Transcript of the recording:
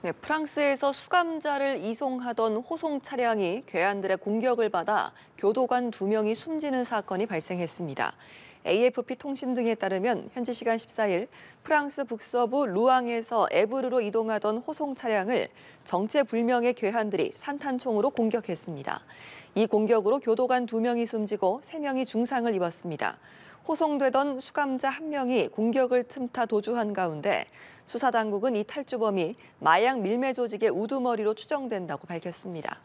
네, 프랑스에서 수감자를 이송하던 호송 차량이 괴한들의 공격을 받아 교도관 두명이 숨지는 사건이 발생했습니다. AFP 통신 등에 따르면 현지 시간 14일 프랑스 북서부 루앙에서 에브르로 이동하던 호송 차량을 정체불명의 괴한들이 산탄총으로 공격했습니다. 이 공격으로 교도관 두명이 숨지고 세명이 중상을 입었습니다. 호송되던 수감자 한 명이 공격을 틈타 도주한 가운데 수사당국은 이 탈주범이 마약 밀매 조직의 우두머리로 추정된다고 밝혔습니다.